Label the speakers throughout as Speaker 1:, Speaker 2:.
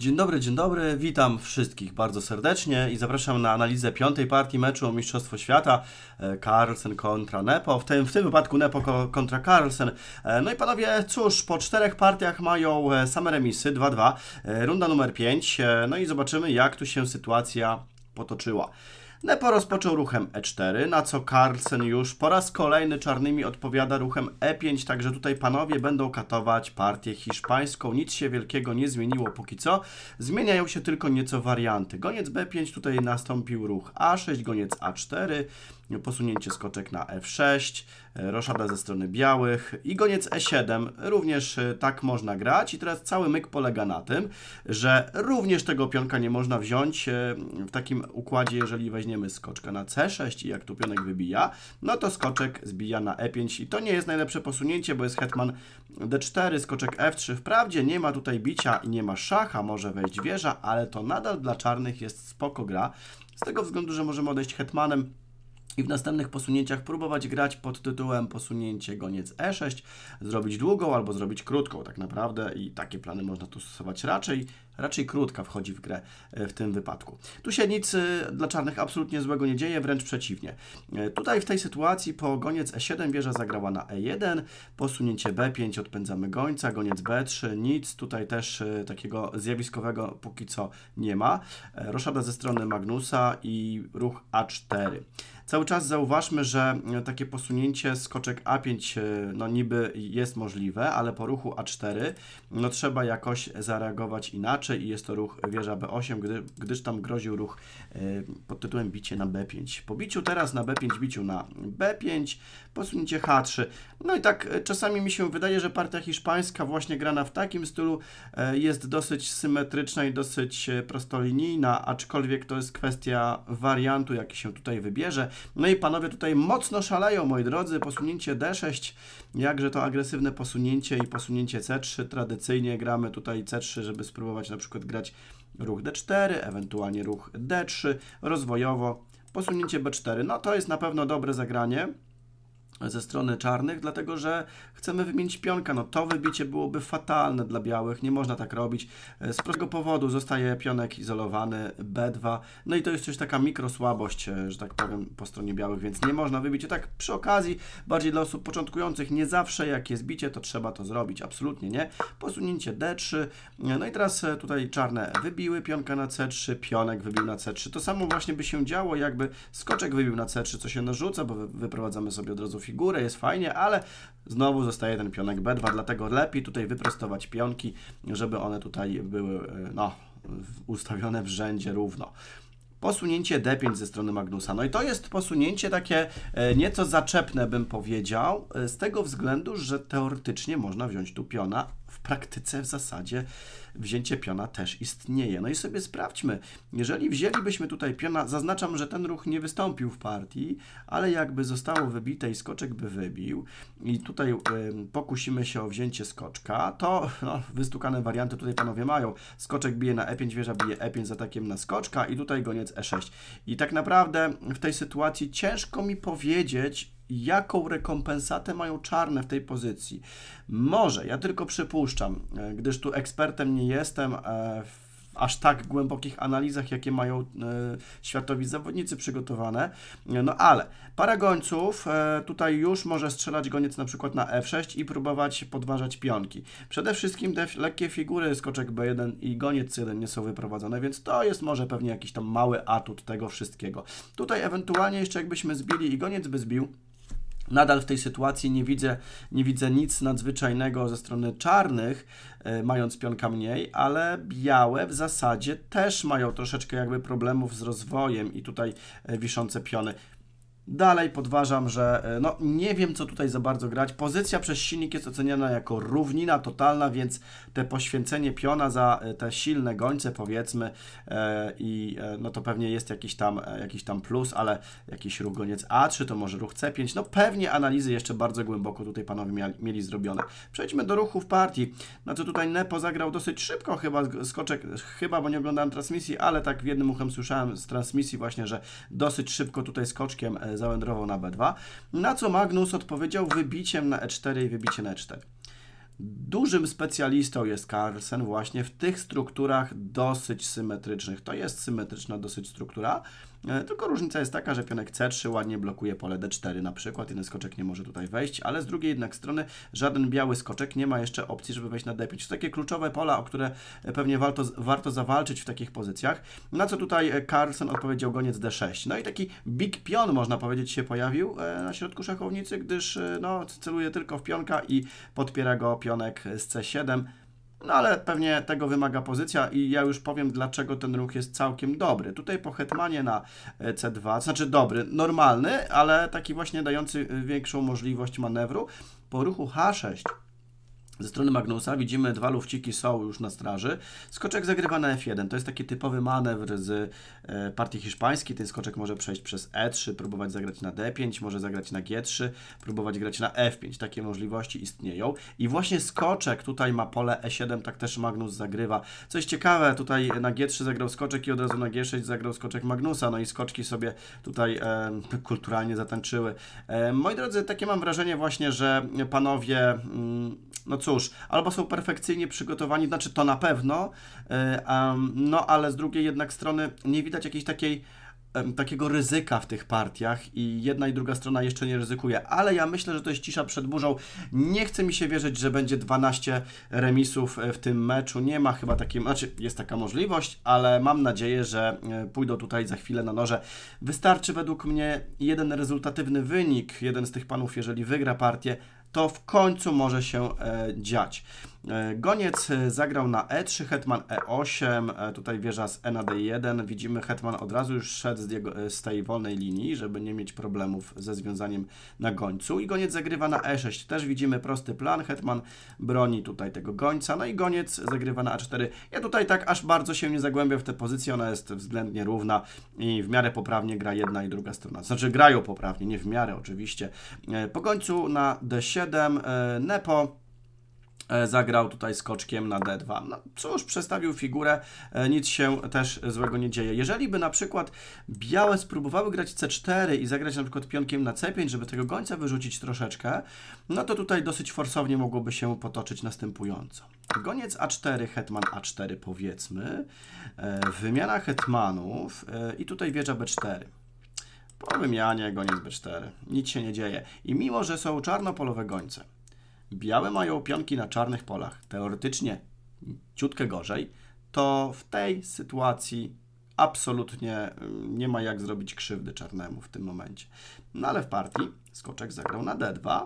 Speaker 1: Dzień dobry, dzień dobry. Witam wszystkich bardzo serdecznie i zapraszam na analizę piątej partii meczu o Mistrzostwo Świata. E, Carlsen kontra Nepo. W tym, w tym wypadku Nepo kontra Carlsen. E, no i panowie, cóż, po czterech partiach mają e, same remisy 2-2. Runda numer 5. No i zobaczymy, jak tu się sytuacja potoczyła. Nepo rozpoczął ruchem E4, na co Carlsen już po raz kolejny czarnymi odpowiada ruchem E5, także tutaj panowie będą katować partię hiszpańską. Nic się wielkiego nie zmieniło póki co. Zmieniają się tylko nieco warianty. Goniec B5, tutaj nastąpił ruch A6, goniec A4, posunięcie skoczek na f6, e, roszada ze strony białych i goniec e7. Również e, tak można grać i teraz cały myk polega na tym, że również tego pionka nie można wziąć e, w takim układzie, jeżeli weźmiemy skoczka na c6 i jak tu pionek wybija, no to skoczek zbija na e5 i to nie jest najlepsze posunięcie, bo jest hetman d4, skoczek f3. Wprawdzie nie ma tutaj bicia i nie ma szacha, może wejść wieża, ale to nadal dla czarnych jest spoko gra, z tego względu, że możemy odejść hetmanem i w następnych posunięciach próbować grać pod tytułem posunięcie goniec e6, zrobić długą albo zrobić krótką tak naprawdę i takie plany można tu stosować raczej raczej krótka wchodzi w grę e, w tym wypadku. Tu się nic e, dla czarnych absolutnie złego nie dzieje, wręcz przeciwnie. E, tutaj w tej sytuacji po goniec E7 wieża zagrała na E1, posunięcie B5, odpędzamy gońca, goniec B3, nic tutaj też takiego zjawiskowego póki co nie ma. Roszada ze strony Magnusa i ruch A4. Cały czas zauważmy, że takie posunięcie skoczek A5 no niby jest możliwe, ale po ruchu A4 no trzeba jakoś zareagować inaczej i jest to ruch wieża B8, gdy, gdyż tam groził ruch e, pod tytułem bicie na B5. Po biciu teraz na B5, biciu na B5, posunięcie H3. No i tak e, czasami mi się wydaje, że partia hiszpańska właśnie grana w takim stylu e, jest dosyć symetryczna i dosyć prostolinijna, aczkolwiek to jest kwestia wariantu, jaki się tutaj wybierze. No i panowie tutaj mocno szaleją, moi drodzy, posunięcie D6, jakże to agresywne posunięcie i posunięcie C3. Tradycyjnie gramy tutaj C3, żeby spróbować na przykład grać ruch d4, ewentualnie ruch d3, rozwojowo, posunięcie b4, no to jest na pewno dobre zagranie, ze strony czarnych, dlatego że chcemy wymienić pionka. No to wybicie byłoby fatalne dla białych, nie można tak robić. E, z prostego powodu zostaje pionek izolowany, B2, no i to jest coś taka mikrosłabość, e, że tak powiem, po stronie białych, więc nie można wybić. I tak przy okazji, bardziej dla osób początkujących, nie zawsze jak jest bicie, to trzeba to zrobić, absolutnie nie. Posunięcie D3, e, no i teraz tutaj czarne wybiły pionka na C3, pionek wybił na C3. To samo właśnie by się działo, jakby skoczek wybił na C3, co się narzuca, bo wyprowadzamy sobie od razu figurę, jest fajnie, ale znowu zostaje ten pionek B2, dlatego lepiej tutaj wyprostować pionki, żeby one tutaj były e, no, ustawione w rzędzie równo posunięcie D5 ze strony Magnusa. No i to jest posunięcie takie e, nieco zaczepne, bym powiedział, e, z tego względu, że teoretycznie można wziąć tu piona, praktyce w zasadzie wzięcie piona też istnieje. No i sobie sprawdźmy, jeżeli wzięlibyśmy tutaj piona, zaznaczam, że ten ruch nie wystąpił w partii, ale jakby zostało wybite i skoczek by wybił i tutaj y, pokusimy się o wzięcie skoczka, to no, wystukane warianty tutaj panowie mają. Skoczek bije na e5, wieża bije e5 z atakiem na skoczka i tutaj goniec e6. I tak naprawdę w tej sytuacji ciężko mi powiedzieć, jaką rekompensatę mają czarne w tej pozycji. Może, ja tylko przypuszczam, e, gdyż tu ekspertem nie jestem e, w aż tak głębokich analizach, jakie mają e, światowi zawodnicy przygotowane, no ale para gońców tutaj już może strzelać goniec na przykład na F6 i próbować podważać pionki. Przede wszystkim te lekkie figury skoczek B1 i goniec C1 nie są wyprowadzone, więc to jest może pewnie jakiś tam mały atut tego wszystkiego. Tutaj ewentualnie jeszcze jakbyśmy zbili i goniec by zbił, Nadal w tej sytuacji nie widzę, nie widzę nic nadzwyczajnego ze strony czarnych, e, mając pionka mniej, ale białe w zasadzie też mają troszeczkę jakby problemów z rozwojem i tutaj e, wiszące piony. Dalej podważam, że e, no, nie wiem, co tutaj za bardzo grać. Pozycja przez silnik jest oceniana jako równina totalna, więc te poświęcenie piona za e, te silne gońce, powiedzmy, e, i e, no to pewnie jest jakiś tam, e, jakiś tam plus, ale jakiś ruch goniec A3, to może ruch C5. No pewnie analizy jeszcze bardzo głęboko tutaj panowie mieli, mieli zrobione. Przejdźmy do ruchów partii. No to tutaj Nepo zagrał dosyć szybko chyba, skoczek, chyba, bo nie oglądałem transmisji, ale tak w jednym uchem słyszałem z transmisji właśnie, że dosyć szybko tutaj skoczkiem zawędrował na B2, na co Magnus odpowiedział wybiciem na E4 i wybiciem na E4. Dużym specjalistą jest Carlsen właśnie w tych strukturach dosyć symetrycznych. To jest symetryczna dosyć struktura, e, tylko różnica jest taka, że pionek C3 ładnie blokuje pole D4 na przykład, jeden skoczek nie może tutaj wejść, ale z drugiej jednak strony żaden biały skoczek nie ma jeszcze opcji, żeby wejść na D5. To takie kluczowe pola, o które e, pewnie warto, warto zawalczyć w takich pozycjach, na co tutaj e, Carlsen odpowiedział goniec D6. No i taki big pion można powiedzieć się pojawił na środku szachownicy, gdyż no, celuje tylko w pionka i podpiera go pion pionek z C7, no ale pewnie tego wymaga pozycja i ja już powiem, dlaczego ten ruch jest całkiem dobry. Tutaj po hetmanie na e, C2, znaczy dobry, normalny, ale taki właśnie dający e, większą możliwość manewru. Po ruchu H6 ze strony Magnusa widzimy dwa lufciki są już na straży. Skoczek zagrywa na F1. To jest taki typowy manewr z e, partii hiszpańskiej. Ten skoczek może przejść przez E3, próbować zagrać na D5, może zagrać na G3, próbować grać na F5. Takie możliwości istnieją. I właśnie skoczek tutaj ma pole E7, tak też Magnus zagrywa. Coś ciekawe, tutaj na G3 zagrał skoczek i od razu na G6 zagrał skoczek Magnusa. No i skoczki sobie tutaj e, kulturalnie zatańczyły. E, moi drodzy, takie mam wrażenie właśnie, że panowie... Mm, no cóż, albo są perfekcyjnie przygotowani, znaczy to na pewno, e, no ale z drugiej jednak strony nie widać jakiejś takiej takiego ryzyka w tych partiach i jedna i druga strona jeszcze nie ryzykuje, ale ja myślę, że to jest cisza przed burzą. Nie chce mi się wierzyć, że będzie 12 remisów e, w tym meczu. Nie ma chyba takiej, znaczy jest taka możliwość, ale mam nadzieję, że e, pójdą tutaj za chwilę na noże. Wystarczy według mnie jeden rezultatywny wynik, jeden z tych panów, jeżeli wygra partię, to w końcu może się e, dziać. E, goniec e, zagrał na E3, Hetman E8, e, tutaj wieża z E na D1. Widzimy, Hetman od razu już szedł z, jego, z, tej wolnej linii, żeby nie mieć problemów ze związaniem na gońcu. I goniec zagrywa na E6. Też widzimy prosty plan. Hetman broni tutaj tego gońca, no i goniec zagrywa na A4. Ja tutaj tak aż bardzo się nie zagłębię w tę pozycję, ona jest względnie równa i w miarę poprawnie gra jedna i druga strona. Znaczy grają poprawnie, nie w miarę oczywiście. Po gońcu na D7 Nepo E, zagrał tutaj skoczkiem na D2. No cóż, przestawił figurę, e, nic się też złego nie dzieje. Jeżeli by na przykład białe spróbowały grać C4 i zagrać na przykład pionkiem na C5, żeby tego gońca wyrzucić troszeczkę, no to tutaj dosyć forsownie mogłoby się potoczyć następująco. Goniec A4, hetman A4 powiedzmy, e, wymiana hetmanów i tutaj wieża B4. Po wymianie goniec B4. Nic się nie dzieje. I mimo, że są czarnopolowe gońce, białe mają pionki na czarnych polach, teoretycznie ciutkę gorzej, to w tej sytuacji absolutnie mm, nie ma jak zrobić krzywdy czarnemu w tym momencie. No ale w partii skoczek zagrał na d2,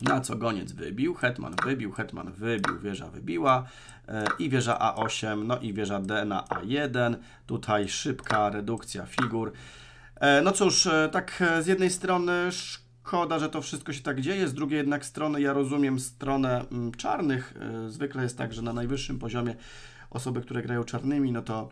Speaker 1: na co goniec wybił, hetman wybił, hetman wybił, wieża wybiła e, i wieża A8, no i wieża D na A1. Tutaj szybka redukcja figur. E, no cóż, e, tak z jednej strony Szkoda, że to wszystko się tak dzieje. Z drugiej jednak strony ja rozumiem stronę mm, czarnych. E, zwykle jest tak, że na najwyższym poziomie osoby, które grają czarnymi, no to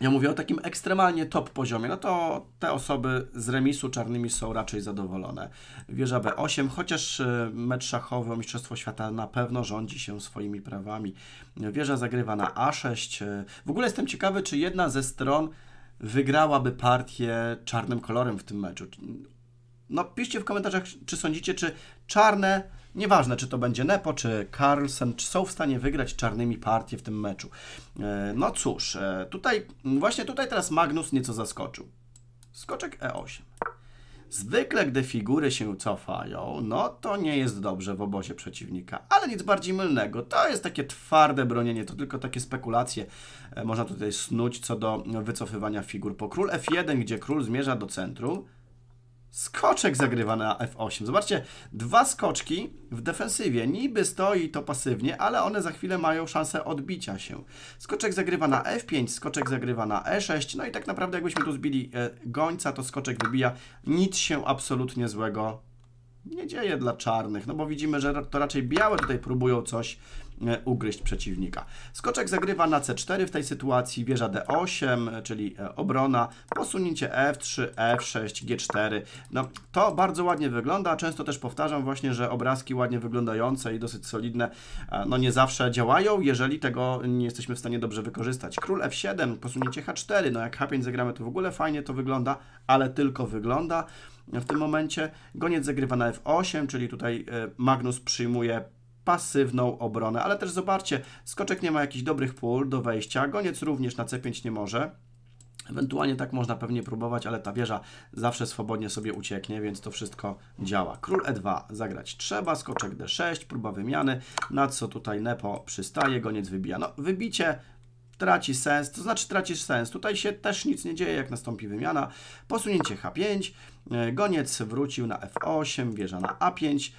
Speaker 1: ja mówię o takim ekstremalnie top poziomie, no to te osoby z remisu czarnymi są raczej zadowolone. Wieża B8, chociaż e, mecz szachowy o Mistrzostwo Świata na pewno rządzi się swoimi prawami. Wieża zagrywa na A6. E, w ogóle jestem ciekawy, czy jedna ze stron wygrałaby partię czarnym kolorem w tym meczu. No piszcie w komentarzach, czy sądzicie, czy czarne, nieważne czy to będzie Nepo, czy Carlsen, czy są w stanie wygrać czarnymi partie w tym meczu. E, no cóż, e, tutaj, właśnie tutaj teraz Magnus nieco zaskoczył. Skoczek E8. Zwykle, gdy figury się cofają, no to nie jest dobrze w obozie przeciwnika, ale nic bardziej mylnego. To jest takie twarde bronienie, to tylko takie spekulacje e, można tutaj snuć co do wycofywania figur. Po król F1, gdzie król zmierza do centrum, skoczek zagrywa na F8. Zobaczcie, dwa skoczki w defensywie. Niby stoi to pasywnie, ale one za chwilę mają szansę odbicia się. Skoczek zagrywa na F5, skoczek zagrywa na E6. No i tak naprawdę jakbyśmy tu zbili e, gońca, to skoczek wybija. Nic się absolutnie złego nie dzieje dla czarnych, no bo widzimy, że to raczej białe tutaj próbują coś e, ugryźć przeciwnika. Skoczek zagrywa na C4 w tej sytuacji, wieża D8, czyli e, obrona, posunięcie F3, F6, G4. No, to bardzo ładnie wygląda, często też powtarzam właśnie, że obrazki ładnie wyglądające i dosyć solidne, e, no nie zawsze działają, jeżeli tego nie jesteśmy w stanie dobrze wykorzystać. Król F7, posunięcie H4, no jak H5 zagramy to w ogóle fajnie to wygląda, ale tylko wygląda w tym momencie. Goniec zagrywa na F8, czyli tutaj e, Magnus przyjmuje pasywną obronę, ale też zobaczcie, skoczek nie ma jakichś dobrych pól do wejścia, goniec również na C5 nie może. Ewentualnie tak można pewnie próbować, ale ta wieża zawsze swobodnie sobie ucieknie, więc to wszystko działa. Król E2 zagrać trzeba, skoczek D6, próba wymiany, na co tutaj Nepo przystaje, goniec wybija. No, wybicie traci sens, to znaczy tracisz sens. Tutaj się też nic nie dzieje, jak nastąpi wymiana. Posunięcie H5, E, goniec wrócił na F8, wieża na A5,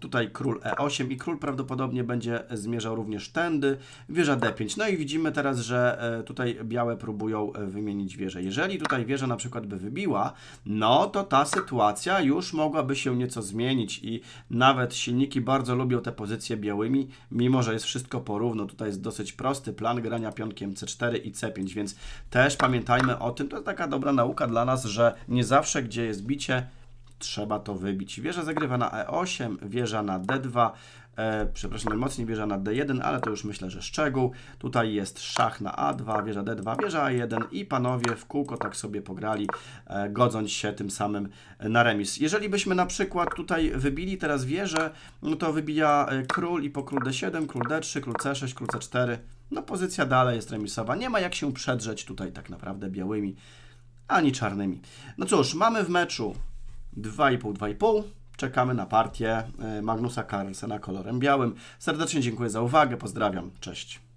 Speaker 1: Tutaj król e8 i król prawdopodobnie będzie zmierzał również tędy. Wieża d5. No i widzimy teraz, że e, tutaj białe próbują e, wymienić wieżę. Jeżeli tutaj wieża na przykład by wybiła, no to ta sytuacja już mogłaby się nieco zmienić i nawet silniki bardzo lubią te pozycje białymi, mimo że jest wszystko porówno. Tutaj jest dosyć prosty plan grania pionkiem c4 i c5, więc też pamiętajmy o tym. To jest taka dobra nauka dla nas, że nie zawsze, gdzie jest bicie, trzeba to wybić. Wieża zagrywa na E8, wieża na D2, e, przepraszam, najmocniej wieża na D1, ale to już myślę, że szczegół. Tutaj jest szach na A2, wieża D2, wieża A1 i panowie w kółko tak sobie pograli, e, godząc się tym samym na remis. Jeżeli byśmy na przykład tutaj wybili teraz wieżę, no to wybija e, król i po król D7, król D3, król C6, król C4. No pozycja dalej jest remisowa. Nie ma jak się przedrzeć tutaj tak naprawdę białymi ani czarnymi. No cóż, mamy w meczu 2,5, 2,5. Czekamy na partię e, Magnusa Carlsena kolorem białym. Serdecznie dziękuję za uwagę, pozdrawiam, cześć.